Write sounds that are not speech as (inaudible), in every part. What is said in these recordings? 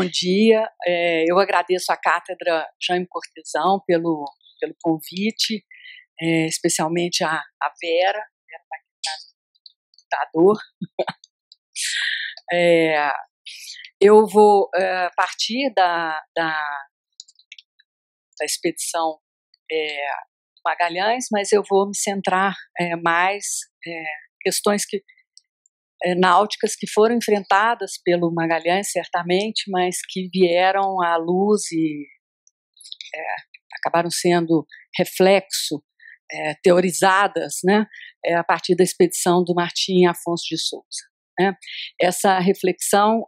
Bom dia. É, eu agradeço à Cátedra Jaime Cortesão pelo, pelo convite, é, especialmente a, a Vera, Vera está aqui atrás computador. (laughs) É, eu vou é, partir da, da, da expedição é, Magalhães, mas eu vou me centrar é, mais é, questões que eh, náuticas que foram enfrentadas pelo Magalhães, certamente, mas que vieram à luz e é, acabaram sendo reflexo, é, teorizadas, né, é, a partir da expedição do Martim Afonso de Souza. Né. Essa reflexão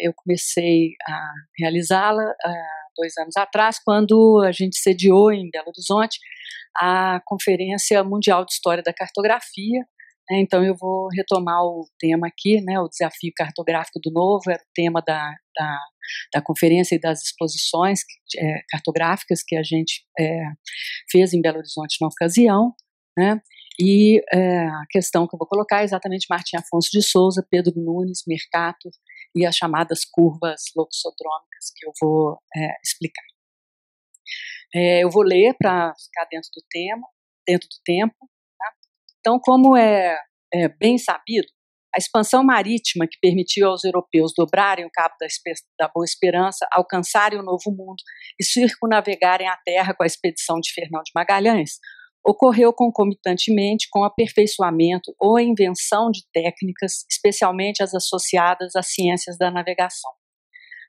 eu comecei a realizá-la ah, dois anos atrás, quando a gente sediou em Belo Horizonte a Conferência Mundial de História da Cartografia, né, então eu vou retomar o tema aqui, né, o desafio cartográfico do novo, era o tema da, da, da conferência e das exposições é, cartográficas que a gente é, fez em Belo Horizonte na ocasião, né, e é, a questão que eu vou colocar é exatamente Martim Afonso de Souza, Pedro Nunes, Mercator e as chamadas curvas loxodrômicas que eu vou é, explicar. É, eu vou ler para ficar dentro do tema, dentro do tempo, então, como é, é bem sabido, a expansão marítima que permitiu aos europeus dobrarem o Cabo da, da, Boa Esperança, alcançarem o Novo Mundo e circunnavegarem a Terra com a expedição de Fernão de Magalhães, ocorreu concomitantemente com o aperfeiçoamento ou a invenção de técnicas, especialmente as associadas às ciências da navegação.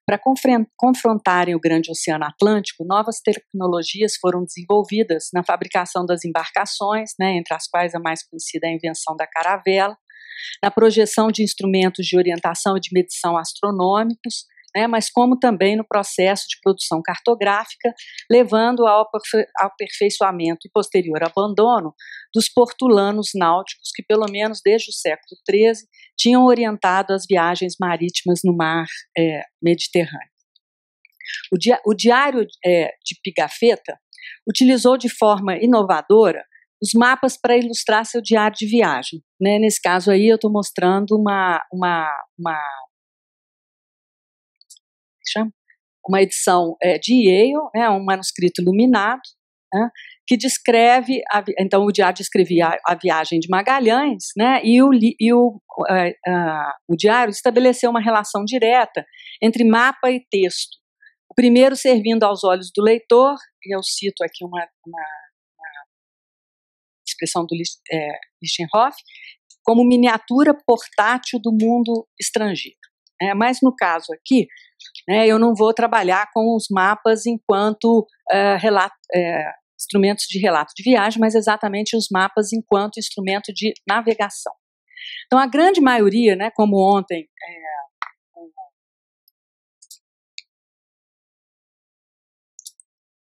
Para confrontarem o grande oceano Atlântico, novas tecnologias foram desenvolvidas na fabricação das embarcações, né, entre as quais a mais conhecida é a invenção da caravela, na projeção de instrumentos de orientação e de medição astronômicos, né, mas como também no processo de produção cartográfica, levando ao aperfeiçoamento e posterior abandono dos portulanos náuticos que, pelo menos desde o século XIII, tinham orientado as viagens marítimas no mar é, Mediterrâneo. O, dia, o Diário é, de Pigafetta utilizou de forma inovadora os mapas para ilustrar seu diário de viagem. Né? Nesse caso aí, eu estou mostrando uma, uma, uma que chama? Uma edição é, de Yale, né, um manuscrito iluminado, né, que descreve, a, então o diário descrevia a, a, viagem de Magalhães, né, e, o, e o, a, eh, a, eh, o diário estabeleceu uma relação direta entre mapa e texto. O primeiro servindo aos olhos do leitor, e eu cito aqui uma, uma, uma expressão do é, Lichtenhoff, como miniatura portátil do mundo estrangeiro. É, mas no caso aqui, né, eu não vou trabalhar com os mapas enquanto uh, eh, relato, uh, eh, instrumentos de relato de viagem, mas exatamente os mapas enquanto instrumento de navegação. Então, a grande maioria, né, como ontem é,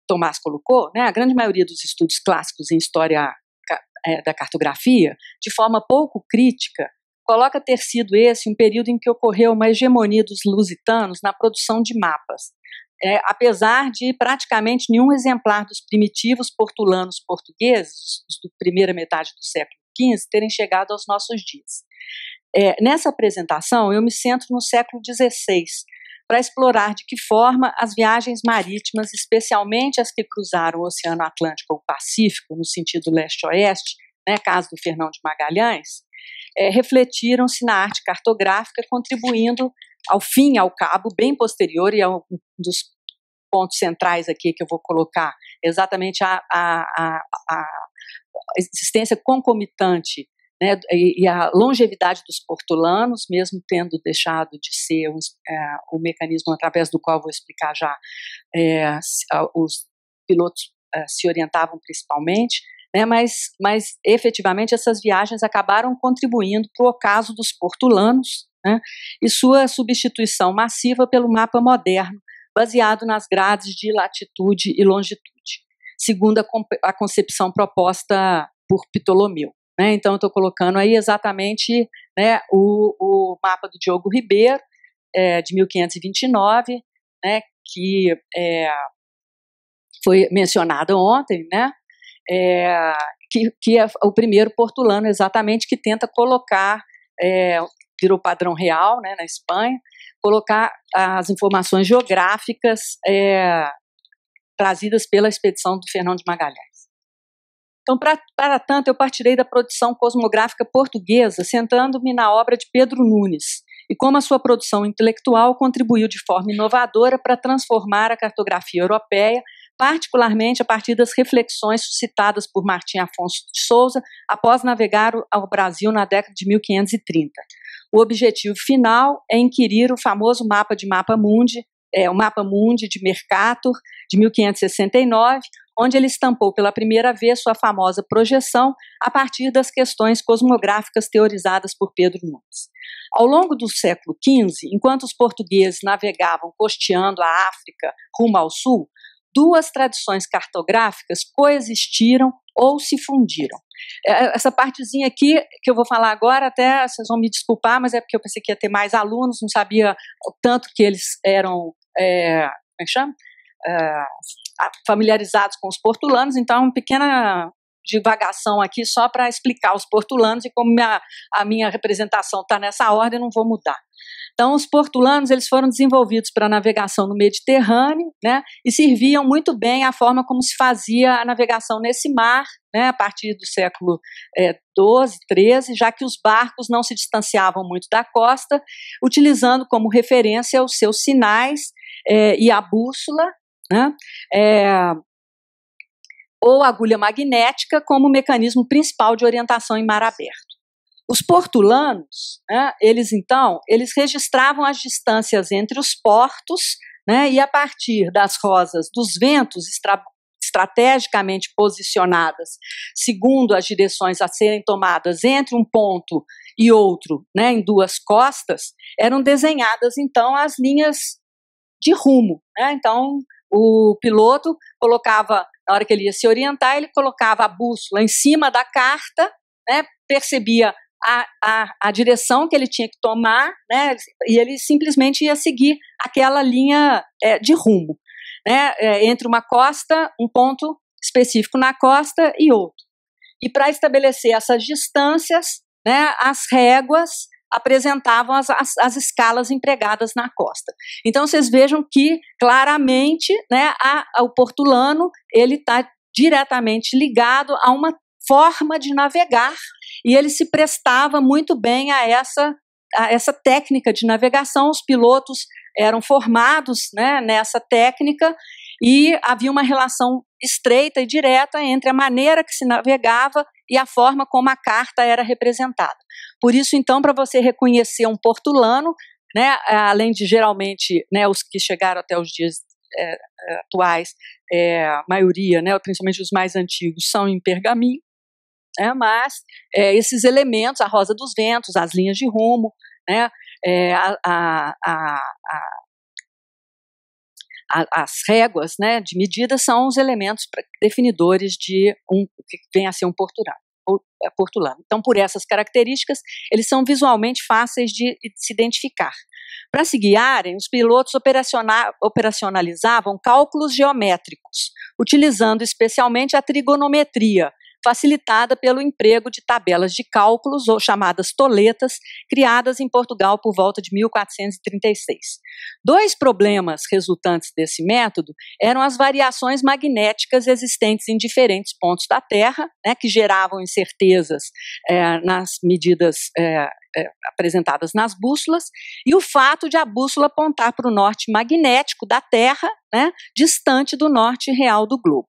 Tomás colocou, né, a grande maioria dos estudos clássicos em história da cartografia, de forma pouco crítica, coloca ter sido esse um período em que ocorreu uma hegemonia dos lusitanos na produção de mapas. É, apesar de praticamente nenhum exemplar dos primitivos portulanos portugueses, da primeira metade do século XV, terem chegado aos nossos dias. É, nessa apresentação, eu me centro no século XVI, para explorar de que forma as viagens marítimas, especialmente as que cruzaram o Oceano Atlântico ou Pacífico, no sentido leste-oeste, né, caso do Fernão de Magalhães, é, refletiram-se na arte cartográfica, contribuindo ao fim, ao cabo, bem posterior, e é um dos pontos centrais aqui que eu vou colocar, exatamente a, a, a, a existência concomitante né, e, a longevidade dos portolanos, mesmo tendo deixado de ser um, é, o mecanismo através do qual vou explicar já é, os pilotos é, se orientavam principalmente, né, mas, mas efetivamente essas viagens acabaram contribuindo para o ocaso dos portulanos né, e sua substituição massiva pelo mapa moderno, baseado nas grades de latitude e longitude, segundo a, a concepção proposta por Ptolomeu. Né, então, estou colocando aí exatamente né, o, o, mapa do Diogo Ribeiro, é, de 1529, né, que é, foi mencionado ontem, né, é, que, que é o primeiro portulano exatamente que tenta colocar, é, virou padrão real né, na Espanha, colocar as informações geográficas é, trazidas pela expedição do Fernão de Magalhães. Então, pra, para tanto, eu partirei da produção cosmográfica portuguesa, sentando-me na obra de Pedro Nunes, e como a sua produção intelectual contribuiu de forma inovadora para transformar a cartografia europeia particularmente a partir das reflexões suscitadas por Martim Afonso de Souza após navegar ao Brasil na década de 1530. O objetivo final é inquirir o famoso mapa de Mapa Mundi, é, o Mapa Mundi de Mercator, de 1569, onde ele estampou pela primeira vez sua famosa projeção a partir das questões cosmográficas teorizadas por Pedro Nunes. Ao longo do século XV, enquanto os portugueses navegavam costeando a África rumo ao sul, duas tradições cartográficas coexistiram ou se fundiram. É, é, essa partezinha aqui que eu vou falar agora, até vocês vão me desculpar, mas é porque eu pensei que ia ter mais alunos, não sabia o tanto que eles eram é, como é que chama? É, familiarizados com os portulanos, então é uma pequena divagação aqui só para explicar os portulanos e como minha, a minha representação está nessa ordem, não vou mudar. Então, os portulanos eles foram desenvolvidos para navegação no Mediterrâneo, né, e serviam muito bem à forma como se fazia a navegação nesse mar, né, a partir do século é, 12, 13, já que os barcos não se distanciavam muito da costa, utilizando como referência os seus sinais é, e a bússola, né, é, ou agulha magnética como mecanismo principal de orientação em mar aberto. Os portulanos, né, eles então, eles registravam as distâncias entre os portos, né, e a partir das rosas dos ventos estrategicamente posicionadas, segundo as direções a serem tomadas entre um ponto e outro, né, em duas costas, eram desenhadas então as linhas de rumo. Né? Então, o piloto colocava, na hora que ele ia se orientar, ele colocava a bússola em cima da carta, né? percebia a, a, a direção que ele tinha que tomar, né, e ele simplesmente ia seguir aquela linha é, de rumo, né, é, entre uma costa, um ponto específico na costa e outro. E para estabelecer essas distâncias, né, as réguas apresentavam as, as, as, escalas empregadas na costa. Então vocês vejam que claramente, né, a, a, o portulano ele está diretamente ligado a uma forma de navegar e ele se prestava muito bem a essa, a essa técnica de navegação. Os pilotos eram formados né, nessa técnica e havia uma relação estreita e direta entre a maneira que se navegava e a forma como a carta era representada. Por isso, então, para você reconhecer um portulano, né, além de geralmente né, os que chegaram até os dias é, é atuais, é, a maioria, né, principalmente os mais antigos, são em pergaminho, né, mas é, esses elementos, a rosa dos ventos, as linhas de rumo, né, é, a, a, a, as réguas né, de medida são os elementos definidores de um que vem a ser um portural. É, portulano. Então, por essas características, eles são visualmente fáceis de, de se identificar. Para se guiarem, os pilotos operacionalizavam cálculos geométricos, utilizando especialmente a trigonometria, facilitada pelo emprego de tabelas de cálculos, ou chamadas toletas, criadas em Portugal por volta de 1436. Dois problemas resultantes desse método eram as variações magnéticas existentes em diferentes pontos da Terra, né, que geravam incertezas é, nas medidas é, é, apresentadas nas bússolas, e o fato de a bússola apontar para o norte magnético da Terra, né, distante do norte real do globo.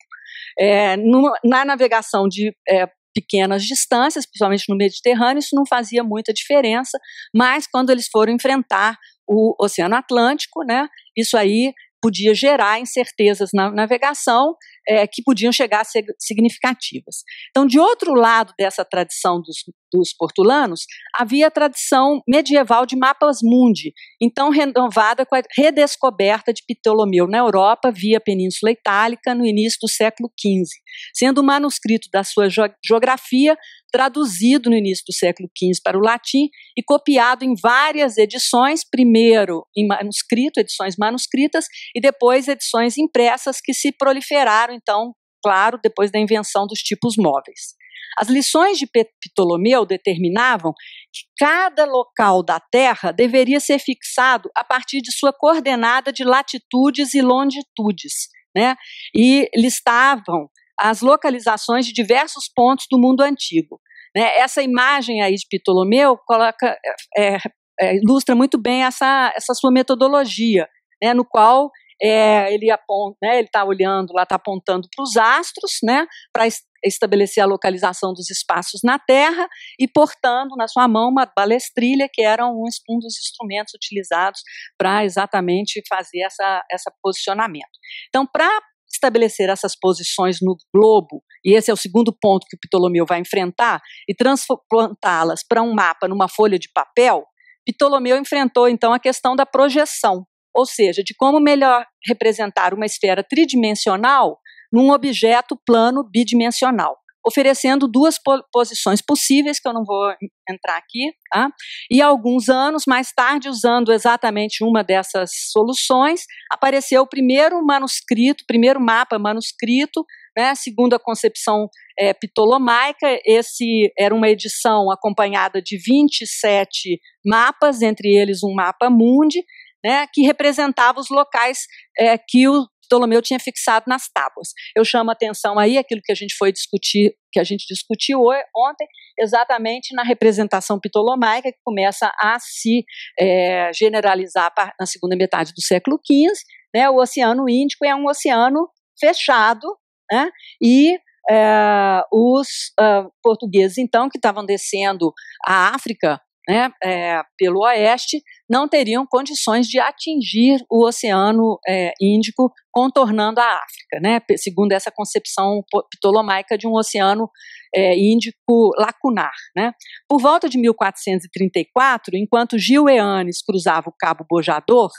É, na navegação de é, pequenas distâncias, principalmente no Mediterrâneo, isso não fazia muita diferença, mas quando eles foram enfrentar o Oceano Atlântico, né, isso aí podia gerar incertezas na navegação, é, que podiam chegar a ser significativas. Então, de outro lado dessa tradição dos, dos portulanos, havia a tradição medieval de mapas mundi, então renovada com a redescoberta de Ptolomeu na Europa via Península Itálica no início do século XV, sendo o manuscrito da sua geografia traduzido no início do século XV para o latim e copiado em várias edições, primeiro em manuscrito, edições manuscritas, e depois edições impressas que se proliferaram então, claro, depois da invenção dos tipos móveis. As lições de Ptolomeu determinavam que cada local da Terra deveria ser fixado a partir de sua coordenada de latitudes e longitudes, né? E listavam as localizações de diversos pontos do mundo antigo. Né? Essa imagem aí de Ptolomeu coloca, é, é, é ilustra muito bem essa, essa sua metodologia, né? no qual é, ele aponta, né, ele está olhando lá, está apontando para os astros, né, para estabelecer a localização dos espaços na Terra e portando na sua mão uma balestrilha que era um, um dos instrumentos utilizados para exatamente fazer essa, essa posicionamento. Então, para estabelecer essas posições no globo, e esse é o segundo ponto que o Ptolomeu vai enfrentar, e transplantá-las para um mapa numa folha de papel, Ptolomeu enfrentou então a questão da projeção ou seja, de como melhor representar uma esfera tridimensional num objeto plano bidimensional, oferecendo duas posições possíveis, que eu não vou entrar aqui, tá? e alguns anos mais tarde, usando exatamente uma dessas soluções, apareceu o primeiro manuscrito, primeiro mapa manuscrito, né, segundo a concepção é, ptolomaica, esse era uma edição acompanhada de 27 mapas, entre eles um mapa mundi, né, que representava os locais é, que o Ptolomeu tinha fixado nas tábuas. Eu chamo a atenção aí aquilo que a gente foi discutir, que a gente discutiu ontem, exatamente na representação ptolomaica que começa a se é, generalizar na segunda metade do século XV. Né, o Oceano Índico é um oceano fechado, né, e é, os uh, portugueses então que estavam descendo a África né, é, pelo oeste não teriam condições de atingir o Oceano é, Índico, contornando a África, né, segundo essa concepção ptolomaica de um oceano é, Índico lacunar. Né. Por volta de 1434, enquanto Gil Eanes cruzava o Cabo Bojador,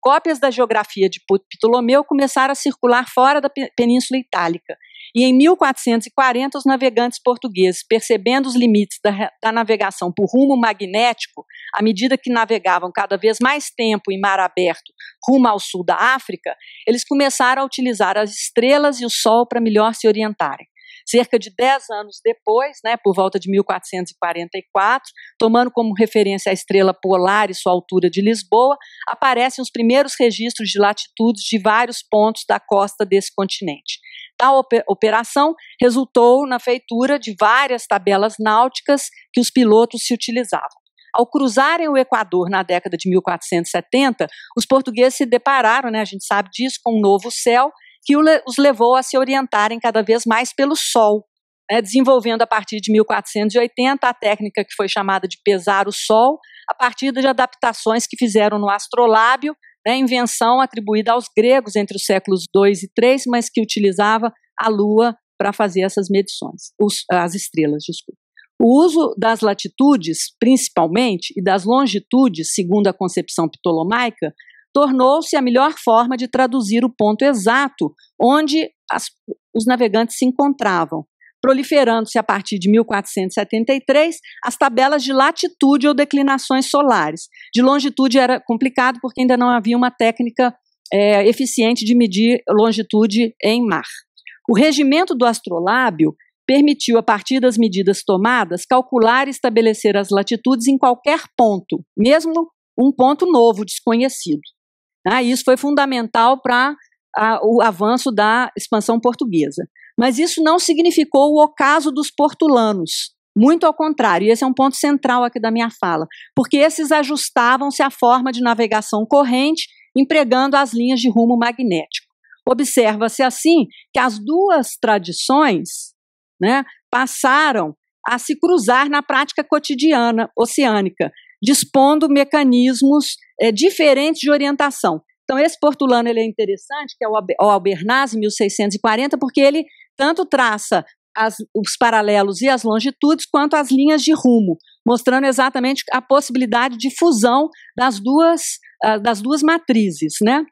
cópias da geografia de Ptolomeu começaram a circular fora da Península Itálica e em 1440, os navegantes portugueses, percebendo os limites da, da navegação por rumo magnético, à medida que navegavam cada vez mais tempo em mar aberto rumo ao sul da África, eles começaram a utilizar as estrelas e o sol para melhor se orientarem cerca de 10 anos depois, né, por volta de 1444, tomando como referência a estrela polar e sua altura de Lisboa, aparecem os primeiros registros de latitudes de vários pontos da costa desse continente tal operação resultou na feitura de várias tabelas náuticas que os pilotos se utilizavam. Ao cruzarem o Equador na década de 1470, os portugueses se depararam, né, a gente sabe disso, com um novo céu que os levou a se orientarem cada vez mais pelo sol, né, desenvolvendo a partir de 1480 a técnica que foi chamada de pesar o sol, a partir de adaptações que fizeram no astrolábio né, invenção atribuída aos gregos entre os séculos 2 e 3, mas que utilizava a lua para fazer essas medições, os, as estrelas, desculpa. O uso das latitudes, principalmente, e das longitudes, segundo a concepção ptolomaica, tornou-se a melhor forma de traduzir o ponto exato onde as, os navegantes se encontravam, proliferando-se a partir de 1473 as tabelas de latitude ou declinações solares. De longitude era complicado porque ainda não havia uma técnica é, eficiente de medir longitude em mar. O regimento do astrolábio permitiu, a partir das medidas tomadas, calcular e estabelecer as latitudes em qualquer ponto, mesmo um ponto novo, desconhecido. Ah, isso foi fundamental para a, o avanço da expansão portuguesa. Mas isso não significou o ocaso dos portulanos. Muito ao contrário, e esse é um ponto central aqui da minha fala, porque esses ajustavam-se à forma de navegação corrente, empregando as linhas de rumo magnético. Observa-se assim que as duas tradições né, passaram a se cruzar na prática cotidiana oceânica, dispondo mecanismos é, diferentes de orientação. Então, esse portulano ele é interessante, que é o Albernaz, 1640, porque ele tanto traça as, os paralelos e as longitudes, quanto as linhas de rumo, mostrando exatamente a possibilidade de fusão das duas, ah, das duas matrizes, né?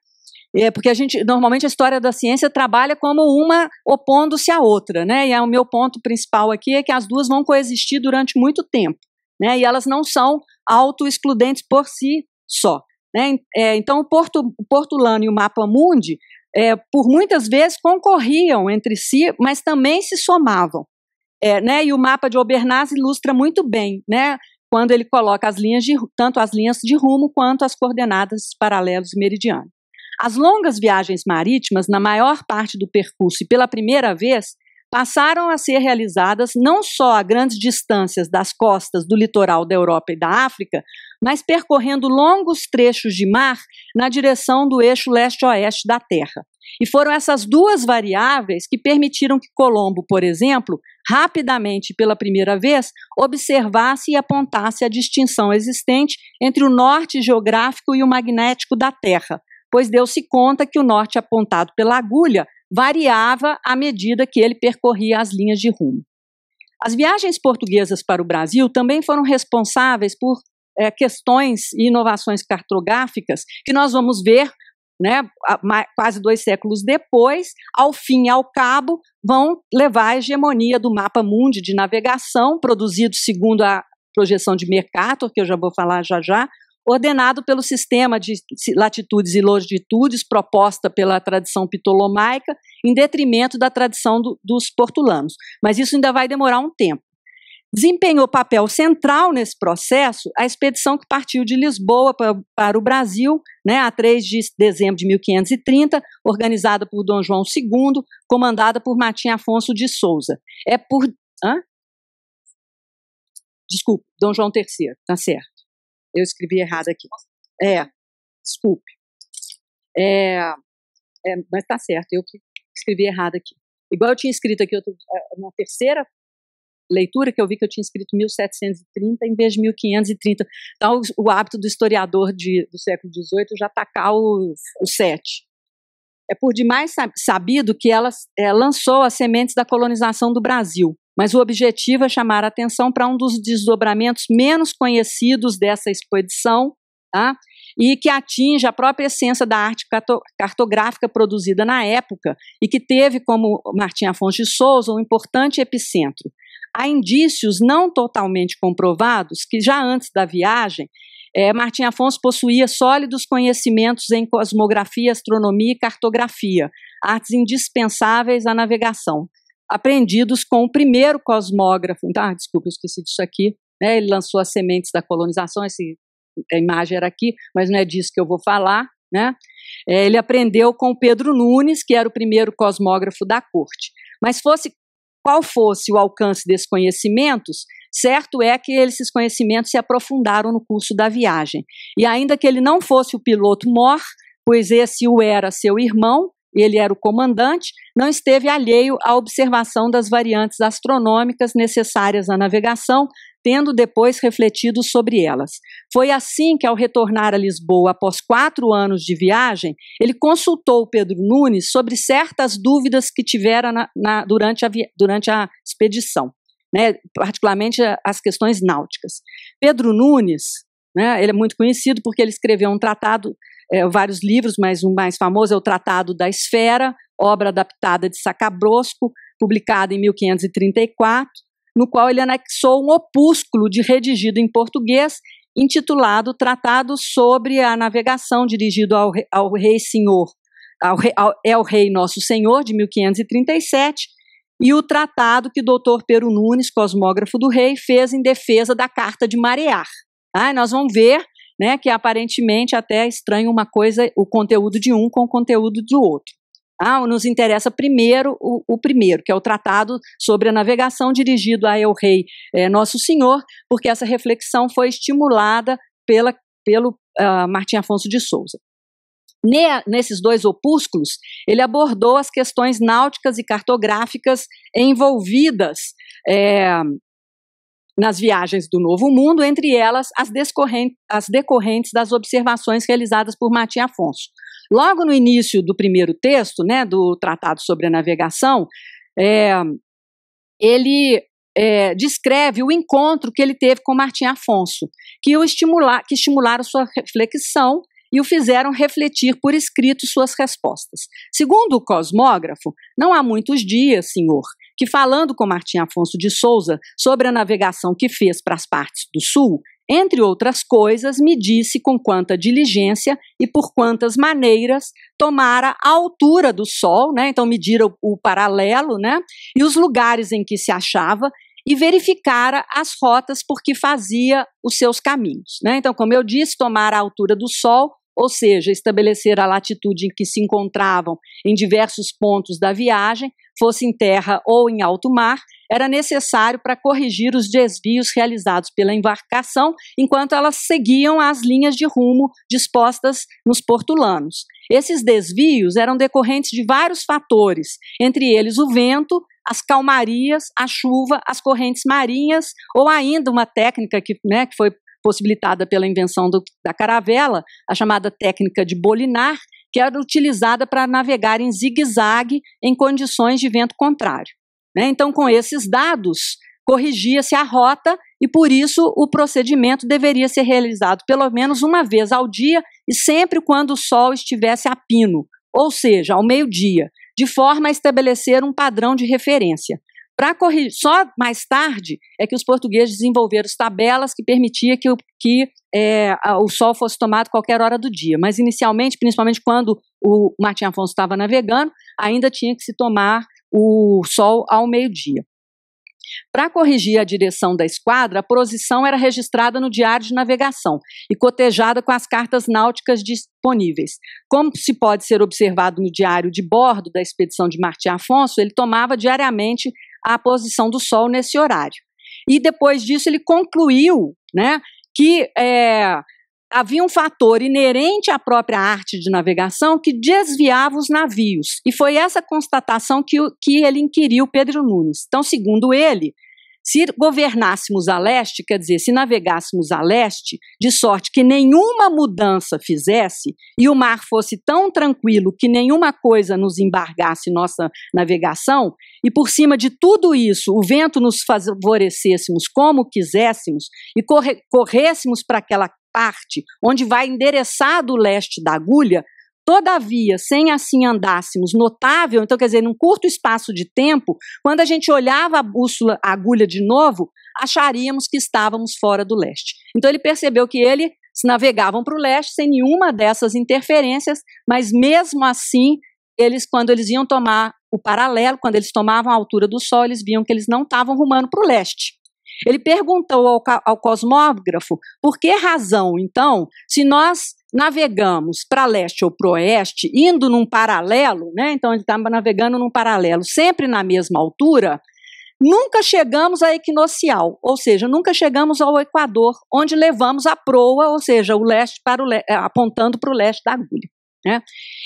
É, porque a gente normalmente a história da ciência trabalha como uma opondo-se à outra, né? E é o meu ponto principal aqui é que as duas vão coexistir durante muito tempo, né? E elas não são auto-excludentes por si só. Né? É, então, o, Porto, Portulano e o Mapa Mundi, é, por muitas vezes, concorriam entre si, mas também se somavam. É, né? E o mapa de Obernaz ilustra muito bem, né? quando ele coloca as linhas de, tanto as linhas de rumo quanto as coordenadas paralelos meridianos. As longas viagens marítimas, na maior parte do percurso e pela primeira vez, passaram a ser realizadas não só a grandes distâncias das costas do litoral da Europa e da África, mas percorrendo longos trechos de mar na direção do eixo leste-oeste da Terra. E foram essas duas variáveis que permitiram que Colombo, por exemplo, rapidamente pela primeira vez, observasse e apontasse a distinção existente entre o norte geográfico e o magnético da Terra, pois deu-se conta que o norte apontado pela agulha variava à medida que ele percorria as linhas de rumo. As viagens portuguesas para o Brasil também foram responsáveis por é, questões e inovações cartográficas que nós vamos ver né, quase dois séculos depois, ao fim e ao cabo, vão levar à hegemonia do mapa mundi de navegação, produzido segundo a projeção de Mercator, que eu já vou falar já já, ordenado pelo sistema de latitudes e longitudes proposta pela tradição ptolomaica, em detrimento da tradição do, dos portulanos. Mas isso ainda vai demorar um tempo. Desempenhou papel central nesse processo a expedição que partiu de Lisboa para, para o Brasil, né, a 3 de dezembro de 1530, organizada por Dom João II, comandada por Martim Afonso de Souza. É por. Hã? Desculpa, Dom João III, tá certo. Eu escrevi errado aqui. É, desculpe. É, é, mas tá certo, eu que escrevi errado aqui. Igual eu tinha escrito aqui, eu é, na terceira leitura que eu vi que eu tinha escrito 1730 em vez de 1530. Então, o hábito do historiador de, do século XVIII já atacar o, o 7. É por demais sabido que ela é, lançou as sementes da colonização do Brasil mas o objetivo é chamar a atenção para um dos desdobramentos menos conhecidos dessa exposição tá? e que atinge a própria essência da arte cartográfica produzida na época e que teve, como Martim Afonso de Souza, um importante epicentro. Há indícios não totalmente comprovados que já antes da viagem é, Martim Afonso possuía sólidos conhecimentos em cosmografia, astronomia e cartografia, artes indispensáveis à navegação aprendidos com o primeiro cosmógrafo. Então, ah, desculpa, eu esqueci disso aqui. Né? Ele lançou as sementes da colonização, Essa a imagem era aqui, mas não é disso que eu vou falar. Né? É, ele aprendeu com Pedro Nunes, que era o primeiro cosmógrafo da corte. Mas fosse qual fosse o alcance desses conhecimentos, certo é que esses conhecimentos se aprofundaram no curso da viagem. E ainda que ele não fosse o piloto mor, pois esse o era seu irmão, ele era o comandante, não esteve alheio à observação das variantes astronômicas necessárias à navegação, tendo depois refletido sobre elas. Foi assim que, ao retornar a Lisboa após quatro anos de viagem, ele consultou Pedro Nunes sobre certas dúvidas que tivera na, na, durante, a, durante a expedição. Né, particularmente as questões náuticas. Pedro Nunes né? Ele é muito conhecido porque ele escreveu um tratado, é, vários livros, mas um mais famoso é o Tratado da Esfera, obra adaptada de Sacabrosco, publicada em 1534, no qual ele anexou um opúsculo de redigido em português, intitulado Tratado sobre a Navegação, dirigido ao, rei, ao Rei Senhor, ao, ao, é o Rei Nosso Senhor, de 1537, e o tratado que o doutor Pero Nunes, cosmógrafo do rei, fez em defesa da Carta de Marear, ah, nós vamos ver né, que aparentemente até estranha é estranho uma coisa, o conteúdo de um com o conteúdo do outro. Ah, nos interessa primeiro o, o primeiro, que é o Tratado sobre a Navegação, dirigido a El Rei é, Nosso Senhor, porque essa reflexão foi estimulada pela, pelo uh, Martim Afonso de Souza. Ne, nesses dois opúsculos, ele abordou as questões náuticas e cartográficas envolvidas é, nas viagens do Novo Mundo, entre elas as, as decorrentes das observações realizadas por Martim Afonso. Logo no início do primeiro texto, né, do Tratado sobre a Navegação, é, ele é, descreve o encontro que ele teve com Martim Afonso, que, o estimula, que estimularam sua reflexão e o fizeram refletir por escrito suas respostas. Segundo o cosmógrafo, não há muitos dias, senhor, que, falando com Martim Afonso de Souza sobre a navegação que fez para as partes do Sul, entre outras coisas, me disse com quanta diligência e por quantas maneiras tomara a altura do Sol, né? então medira o, o paralelo, né? e os lugares em que se achava e verificara as rotas por que fazia os seus caminhos. Né? Então, como eu disse, tomara a altura do Sol, ou seja, estabelecer a latitude em que se encontravam em diversos pontos da viagem, fosse em terra ou em alto mar, era necessário para corrigir os desvios realizados pela embarcação enquanto elas seguiam as linhas de rumo dispostas nos portulanos. Esses desvios eram decorrentes de vários fatores, entre eles o vento, as calmarias, a chuva, as correntes marinhas, ou ainda uma técnica que, né, que foi possibilitada pela invenção do, da caravela, a chamada técnica de bolinar, que era utilizada para navegar em zigue-zague em condições de vento contrário. Né? Então, com esses dados, corrigia-se a rota e, por isso, o procedimento deveria ser realizado pelo menos uma vez ao dia e sempre quando o sol estivesse a pino, ou seja, ao meio-dia, de forma a estabelecer um padrão de referência. Para corrigir, só mais tarde é que os portugueses desenvolveram tabelas que permitia que, que é, o sol fosse tomado qualquer hora do dia. Mas inicialmente, principalmente quando o Martim Afonso estava navegando, ainda tinha que se tomar o sol ao meio-dia. Para corrigir a direção da esquadra, a posição era registrada no diário de navegação e cotejada com as cartas náuticas disponíveis. Como se pode ser observado no diário de bordo da expedição de Martim Afonso, ele tomava diariamente a posição do Sol nesse horário. E depois disso ele concluiu né, que é, havia um fator inerente à própria arte de navegação que desviava os navios. E foi essa constatação que, que ele inquiriu Pedro Nunes. Então, segundo ele, se governássemos a leste, quer dizer, se navegássemos a leste, de sorte que nenhuma mudança fizesse e o mar fosse tão tranquilo que nenhuma coisa nos embargasse nossa navegação, e por cima de tudo isso o vento nos favorecêssemos como quiséssemos e corre corrêssemos para aquela parte onde vai endereçado o leste da agulha, Todavia, sem assim andássemos, notável, então quer dizer, num curto espaço de tempo, quando a gente olhava a bússola, a agulha de novo, acharíamos que estávamos fora do leste. Então ele percebeu que ele se navegavam para o leste sem nenhuma dessas interferências, mas mesmo assim, eles quando eles iam tomar o paralelo, quando eles tomavam a altura do sol, eles viam que eles não estavam rumando para o leste. Ele perguntou ao, ao cosmógrafo por que razão, então, se nós navegamos para leste ou para oeste, indo num paralelo, né? então ele estava tá navegando num paralelo, sempre na mesma altura, nunca chegamos à equinocial, ou seja, nunca chegamos ao equador, onde levamos a proa, ou seja, o leste para o apontando para o leste da agulha. Né?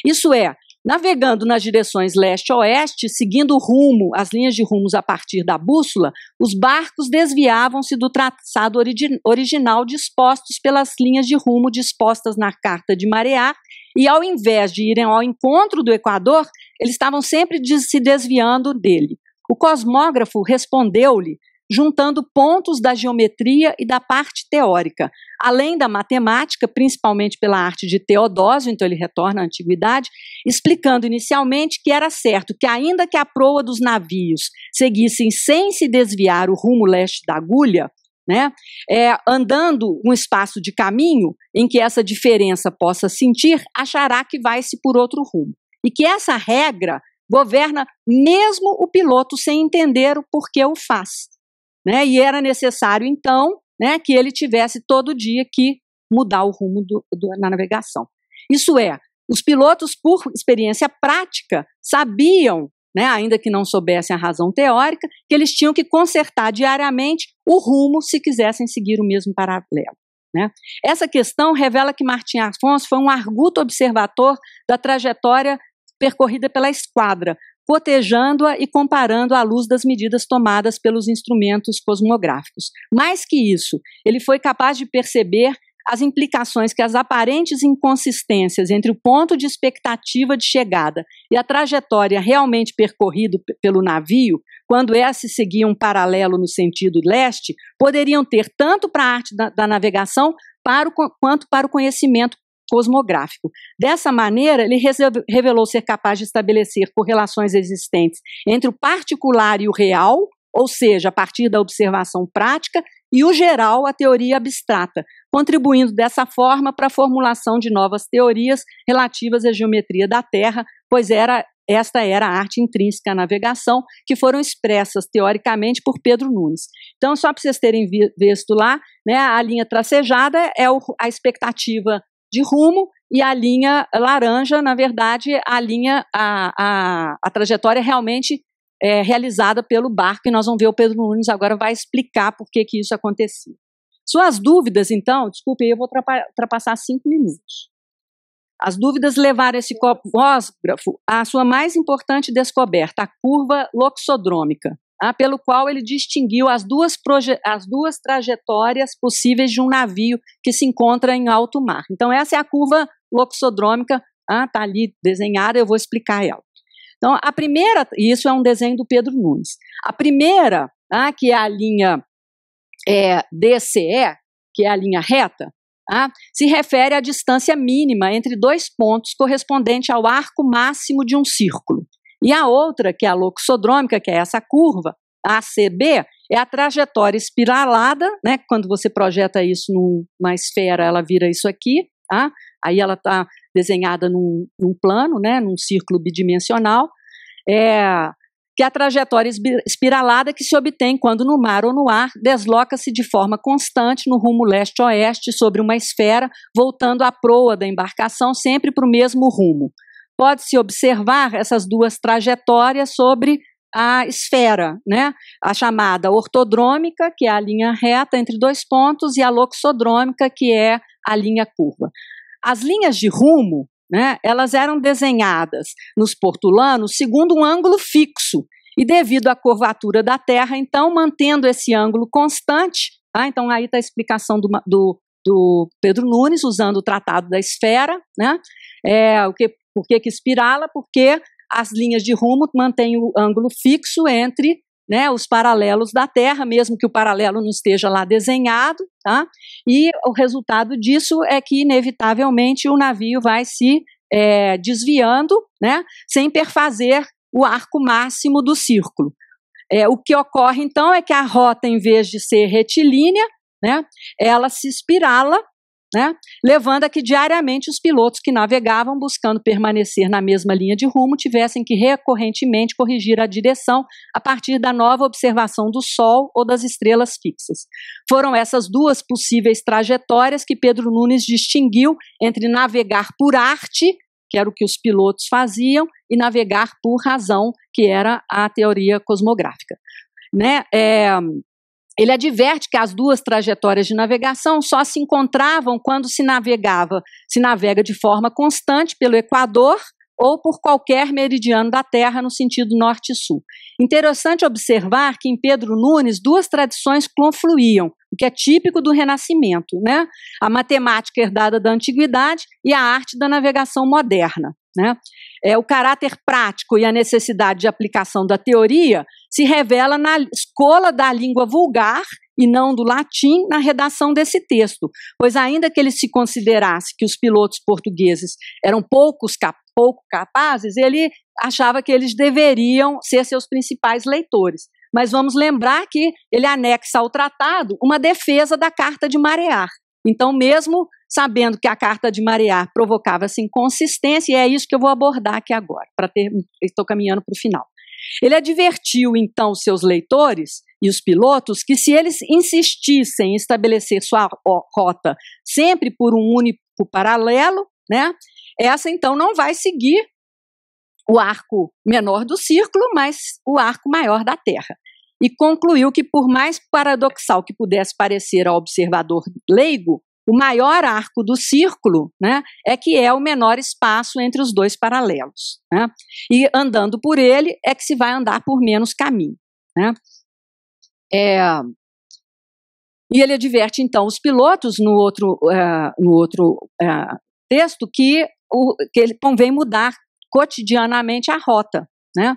Isso é, Navegando nas direções leste-oeste, seguindo rumo, as linhas de rumos a partir da bússola, os barcos desviavam-se do traçado origi original dispostos pelas linhas de rumo dispostas na carta de mareá, e ao invés de irem ao encontro do Equador, eles estavam sempre de se desviando dele. O cosmógrafo respondeu-lhe juntando pontos da geometria e da parte teórica, além da matemática, principalmente pela arte de Teodósio, então ele retorna à antiguidade, explicando inicialmente que era certo que, ainda que a proa dos navios seguissem sem se desviar o rumo leste da agulha, né, é, andando um espaço de caminho em que essa diferença possa sentir, achará que vai-se por outro rumo. E que essa regra governa mesmo o piloto sem entender o porquê o faz. Né? E era necessário, então, né, que ele tivesse todo dia que mudar o rumo do, do, na navegação. Isso é, os pilotos, por experiência prática, sabiam, né, ainda que não soubessem a razão teórica, que eles tinham que consertar diariamente o rumo se quisessem seguir o mesmo paralelo. Né? Essa questão revela que Martim Afonso foi um arguto observador da trajetória percorrida pela esquadra, cotejando-a e comparando à luz das medidas tomadas pelos instrumentos cosmográficos. Mais que isso, ele foi capaz de perceber as implicações que as aparentes inconsistências entre o ponto de expectativa de chegada e a trajetória realmente percorrida pelo navio, quando essa seguia um paralelo no sentido leste, poderiam ter tanto para a arte da, da navegação para o, quanto para o conhecimento cosmográfico. Dessa maneira, ele revelou ser capaz de estabelecer correlações existentes entre o particular e o real, ou seja, a partir da observação prática, e o geral, a teoria abstrata, contribuindo dessa forma para a formulação de novas teorias relativas à geometria da Terra, pois era esta era a arte intrínseca à navegação, que foram expressas teoricamente por Pedro Nunes. Então, só para vocês terem visto lá, né, a linha tracejada é a expectativa de rumo e a linha laranja, na verdade, a linha, a, a, a trajetória é realmente é, realizada pelo barco, e nós vamos ver o Pedro Nunes agora vai explicar por que, que isso acontecia. Suas dúvidas, então, desculpe, eu vou ultrapassar cinco minutos. As dúvidas levaram esse cosmógrafo à sua mais importante descoberta, a curva loxodrômica, ah, pelo qual ele distinguiu as duas, as duas trajetórias possíveis de um navio que se encontra em alto mar. Então, essa é a curva loxodrômica, está ah, ali desenhada, eu vou explicar ela. Então, a primeira, e isso é um desenho do Pedro Nunes, a primeira, ah, que é a linha é, DCE, que é a linha reta, ah, se refere à distância mínima entre dois pontos correspondente ao arco máximo de um círculo. E a outra, que é a loxodrômica, que é essa curva, ACB, é a trajetória espiralada, né? Quando você projeta isso numa esfera, ela vira isso aqui, tá? Aí ela está desenhada num, num, plano, né? Num círculo bidimensional. É, que é a trajetória espiralada que se obtém quando no mar ou no ar desloca-se de forma constante no rumo leste-oeste sobre uma esfera, voltando à proa da embarcação sempre para o mesmo rumo pode-se observar essas duas trajetórias sobre a esfera, né? A chamada ortodrômica, que é a linha reta entre dois pontos, e a loxodrômica, que é a linha curva. As linhas de rumo, né, elas eram desenhadas nos portulanos segundo um ângulo fixo, e devido à curvatura da Terra, então, mantendo esse ângulo constante, tá? então aí está a explicação do, do, do, Pedro Nunes, usando o Tratado da Esfera, né? É, o que por que, que espirala? Porque as linhas de rumo mantêm o ângulo fixo entre né, os paralelos da Terra, mesmo que o paralelo não esteja lá desenhado, tá? e o resultado disso é que, inevitavelmente, o navio vai se é, desviando, né, sem perfazer o arco máximo do círculo. É, o que ocorre, então, é que a rota, em vez de ser retilínea, né, ela se espirala né? levando a que diariamente os pilotos que navegavam buscando permanecer na mesma linha de rumo tivessem que recorrentemente corrigir a direção a partir da nova observação do Sol ou das estrelas fixas. Foram essas duas possíveis trajetórias que Pedro Nunes distinguiu entre navegar por arte, que era o que os pilotos faziam, e navegar por razão, que era a teoria cosmográfica. Né? É, ele adverte que as duas trajetórias de navegação só se encontravam quando se navegava, se navega de forma constante pelo Equador ou por qualquer meridiano da Terra no sentido norte-sul. Interessante observar que em Pedro Nunes duas tradições confluíam, o que é típico do Renascimento, né? A matemática herdada da antiguidade e a arte da navegação moderna, né? é, o caráter prático e a necessidade de aplicação da teoria se revela na escola da língua vulgar e não do latim na redação desse texto, pois ainda que ele se considerasse que os pilotos portugueses eram poucos cap pouco capazes, ele achava que eles deveriam ser seus principais leitores. Mas vamos lembrar que ele anexa ao tratado uma defesa da Carta de Marear. Então, mesmo sabendo que a carta de marear provocava essa inconsistência, e é isso que eu vou abordar aqui agora, para ter. Estou caminhando para o final. Ele advertiu, então, seus leitores e os pilotos que, se eles insistissem em estabelecer sua rota sempre por um único paralelo, né, essa então não vai seguir o arco menor do círculo, mas o arco maior da Terra. E concluiu que, por mais paradoxal que pudesse parecer ao observador leigo, o maior arco do círculo né, é que é o menor espaço entre os dois paralelos. Né? E andando por ele é que se vai andar por menos caminho. Né? É, e ele adverte, então, os pilotos no outro, é, no outro é, texto que, o, que ele convém mudar cotidianamente a rota. Né?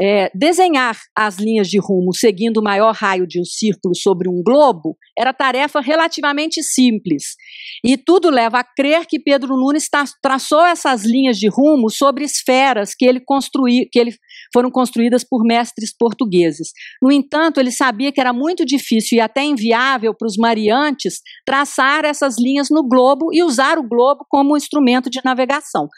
É, desenhar as linhas de rumo seguindo o maior raio de um círculo sobre um globo era tarefa relativamente simples. E tudo leva a crer que Pedro Nunes traçou essas linhas de rumo sobre esferas que ele construiu, que ele foram construídas por mestres portugueses. No entanto, ele sabia que era muito difícil e até inviável para os mariantes traçar essas linhas no globo e usar o globo como instrumento de navegação.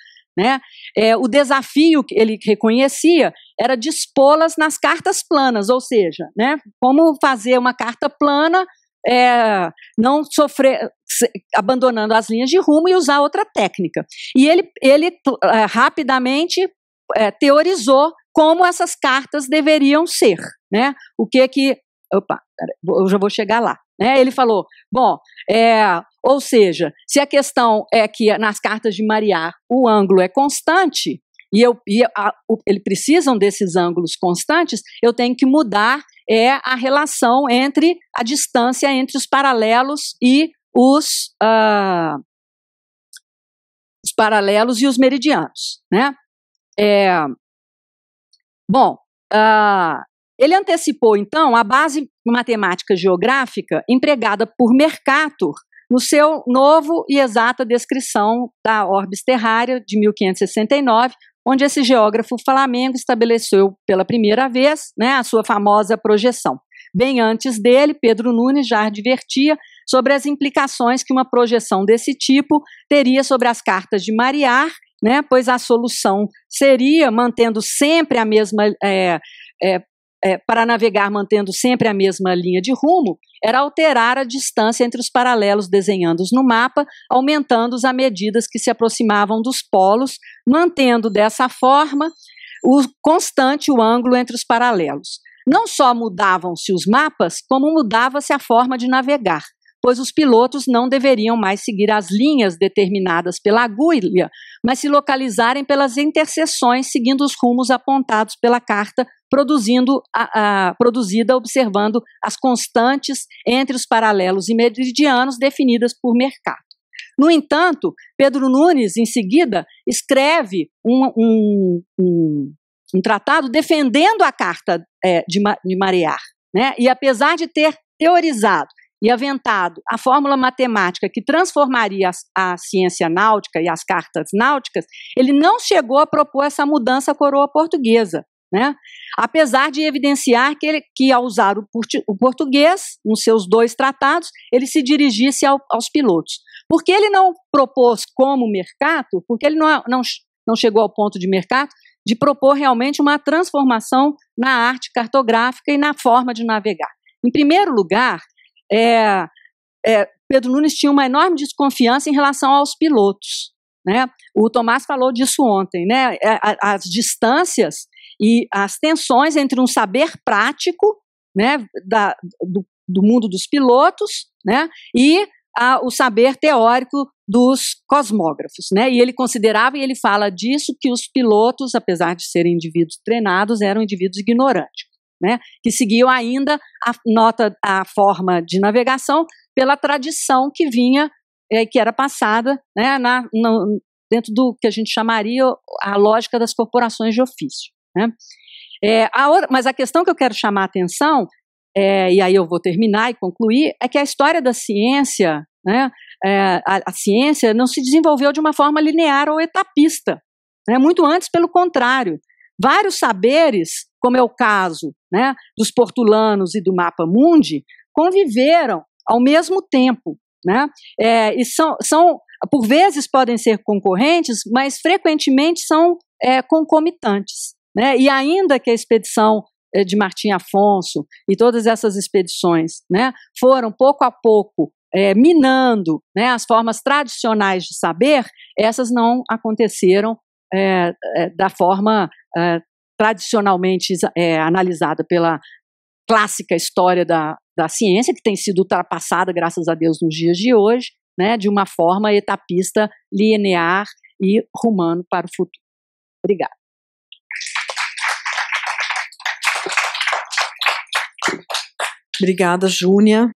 Né? É, o desafio que ele reconhecia era dispô-las nas cartas planas, ou seja, né, como fazer uma carta plana, é, não sofrer, abandonando as linhas de rumo e usar outra técnica. E ele, ele é, rapidamente é, teorizou como essas cartas deveriam ser, né? O que que, opa, eu já vou chegar lá. Né? Ele falou: bom, é, ou seja, se a questão é que nas cartas de Mariar o ângulo é constante, e, eu, e a, o, eles precisam desses ângulos constantes, eu tenho que mudar é, a relação entre a distância entre os paralelos e os, uh, os paralelos e os meridianos, né? É, bom, uh, ele antecipou, então, a base matemática geográfica empregada por Mercator no seu novo e exata descrição da Orbis Terrária de 1569, onde esse geógrafo Flamengo estabeleceu pela primeira vez né, a sua famosa projeção. Bem antes dele, Pedro Nunes já advertia sobre as implicações que uma projeção desse tipo teria sobre as cartas de Mariar, né, pois a solução seria, mantendo sempre a mesma é, é, é, para navegar mantendo sempre a mesma linha de rumo, era alterar a distância entre os paralelos desenhados no mapa, aumentando-os à medida que se aproximavam dos polos, mantendo dessa forma o constante o ângulo entre os paralelos. Não só mudavam-se os mapas, como mudava-se a forma de navegar pois os pilotos não deveriam mais seguir as linhas determinadas pela agulha, mas se localizarem pelas interseções, seguindo os rumos apontados pela carta, produzindo a, a, produzida observando as constantes entre os paralelos e meridianos definidas por mercado. No entanto, Pedro Nunes, em seguida, escreve um, um, um, um tratado defendendo a carta é, de, de Marear. Né? E apesar de ter teorizado e aventado a fórmula matemática que transformaria a, a, ciência náutica e as cartas náuticas, ele não chegou a propor essa mudança à coroa portuguesa. Né? Apesar de evidenciar que, ele, que ao usar o, o português, nos seus dois tratados, ele se dirigisse ao, aos pilotos. Por que ele não propôs como Mercato? Porque ele não, não, não chegou ao ponto de Mercato de propor realmente uma transformação na arte cartográfica e na forma de navegar. Em primeiro lugar, é, é, Pedro Nunes tinha uma enorme desconfiança em relação aos pilotos. Né? O Tomás falou disso ontem. Né? É, as distâncias e as tensões entre um saber prático né, da, do, do mundo dos pilotos né, e a, o saber teórico dos cosmógrafos, né? E ele considerava e ele fala disso que os pilotos, apesar de serem indivíduos treinados, eram indivíduos ignorantes né, que seguiam ainda a nota, a forma de navegação pela tradição que vinha é, que era passada né, na, no, dentro do que a gente chamaria a lógica das corporações de ofício. Né. É, a, mas a questão que eu quero chamar a atenção, é, e aí eu vou terminar e concluir, é que a história da ciência, né, é, a, a, ciência não se desenvolveu de uma forma linear ou etapista. Né, muito antes, pelo contrário. Vários saberes como é o caso né, dos portulanos e do Mapa Mundi, conviveram ao mesmo tempo. Né? É, e são, são, por vezes, podem ser concorrentes, mas frequentemente são é, concomitantes. Né? E ainda que a expedição é, de Martim Afonso e todas essas expedições né, foram pouco a pouco é, minando né, as formas tradicionais de saber, essas não aconteceram é, é, da forma é, tradicionalmente é, analisada pela clássica história da, da ciência, que tem sido ultrapassada, graças a Deus, nos dias de hoje, né, de uma forma etapista, linear e rumando para o futuro. Obrigada. Obrigada, Júnia.